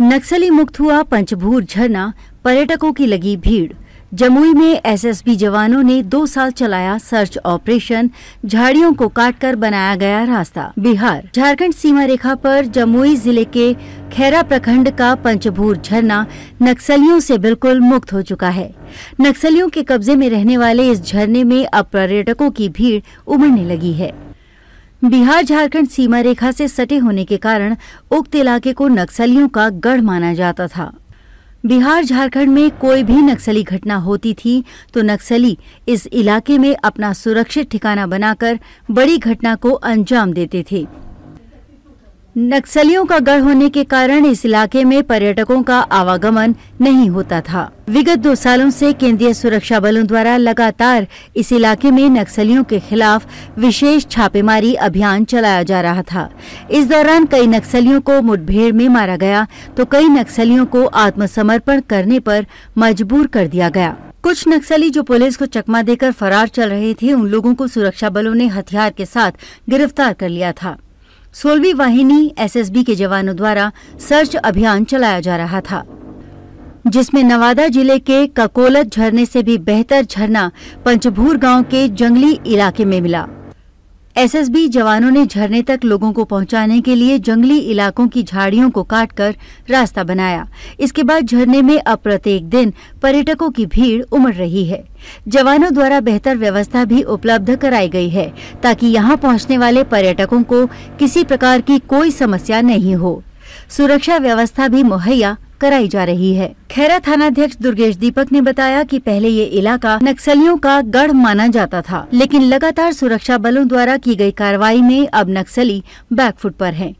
नक्सली मुक्त हुआ पंचभूर झरना पर्यटकों की लगी भीड़ जमुई में एसएसबी जवानों ने दो साल चलाया सर्च ऑपरेशन झाड़ियों को काटकर बनाया गया रास्ता बिहार झारखंड सीमा रेखा पर जमुई जिले के खैरा प्रखंड का पंचभूर झरना नक्सलियों से बिल्कुल मुक्त हो चुका है नक्सलियों के कब्जे में रहने वाले इस झरने में अब पर्यटकों की भीड़ उमड़ने लगी है बिहार झारखंड सीमा रेखा से सटे होने के कारण उक्त इलाके को नक्सलियों का गढ़ माना जाता था बिहार झारखंड में कोई भी नक्सली घटना होती थी तो नक्सली इस इलाके में अपना सुरक्षित ठिकाना बनाकर बड़ी घटना को अंजाम देते थे नक्सलियों का गढ़ होने के कारण इस इलाके में पर्यटकों का आवागमन नहीं होता था विगत दो सालों से केंद्रीय सुरक्षा बलों द्वारा लगातार इस इलाके में नक्सलियों के खिलाफ विशेष छापेमारी अभियान चलाया जा रहा था इस दौरान कई नक्सलियों को मुठभेड़ में मारा गया तो कई नक्सलियों को आत्मसमर्पण करने पर मजबूर कर दिया गया कुछ नक्सली जो पुलिस को चकमा देकर फरार चल रहे थे उन लोगों को सुरक्षा बलों ने हथियार के साथ गिरफ्तार कर लिया था सोलवी वाहिनी एसएसबी के जवानों द्वारा सर्च अभियान चलाया जा रहा था जिसमें नवादा जिले के ककोलत झरने से भी बेहतर झरना पंचभूर गांव के जंगली इलाके में मिला एसएसबी जवानों ने झरने तक लोगों को पहुंचाने के लिए जंगली इलाकों की झाड़ियों को काटकर रास्ता बनाया इसके बाद झरने में अब प्रत्येक दिन पर्यटकों की भीड़ उमड़ रही है जवानों द्वारा बेहतर व्यवस्था भी उपलब्ध कराई गई है ताकि यहाँ पहुँचने वाले पर्यटकों को किसी प्रकार की कोई समस्या नहीं हो सुरक्षा व्यवस्था भी मुहैया कराई जा रही है खैरा थाना अध्यक्ष दुर्गेश दीपक ने बताया कि पहले ये इलाका नक्सलियों का गढ़ माना जाता था लेकिन लगातार सुरक्षा बलों द्वारा की गई कार्रवाई में अब नक्सली बैकफुट पर हैं।